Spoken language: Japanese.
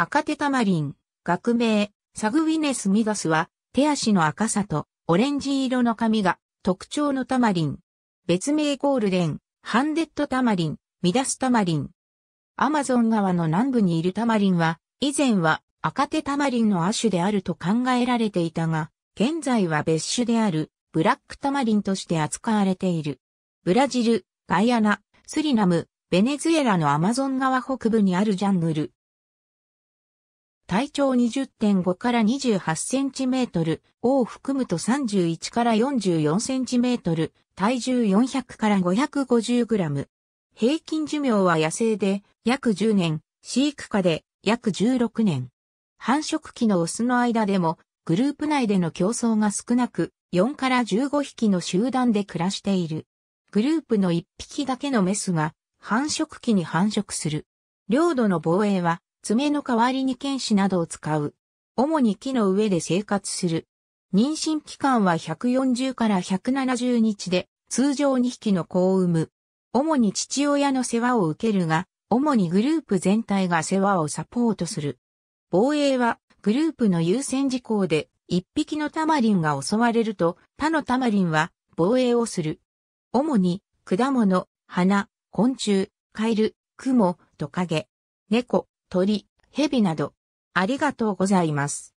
赤手タマリン、学名、サグウィネスミガスは、手足の赤さとオレンジ色の髪が特徴のタマリン。別名ゴールデン、ハンデッドタマリン、ミダスタマリン。アマゾン川の南部にいるタマリンは、以前は赤手タマリンの亜種であると考えられていたが、現在は別種であるブラックタマリンとして扱われている。ブラジル、ガイアナ、スリナム、ベネズエラのアマゾン川北部にあるジャングル、体長20.5から28センチメートル、を含むと31から44センチメートル、体重400から550グラム。平均寿命は野生で約10年、飼育下で約16年。繁殖期のオスの間でもグループ内での競争が少なく、4から15匹の集団で暮らしている。グループの1匹だけのメスが繁殖期に繁殖する。領土の防衛は爪の代わりに剣士などを使う。主に木の上で生活する。妊娠期間は140から170日で、通常2匹の子を産む。主に父親の世話を受けるが、主にグループ全体が世話をサポートする。防衛は、グループの優先事項で、一匹のタマリンが襲われると、他のタマリンは防衛をする。主に、果物、花、昆虫、カエル、クモ、トカゲ、猫、鳥、蛇など。ありがとうございます。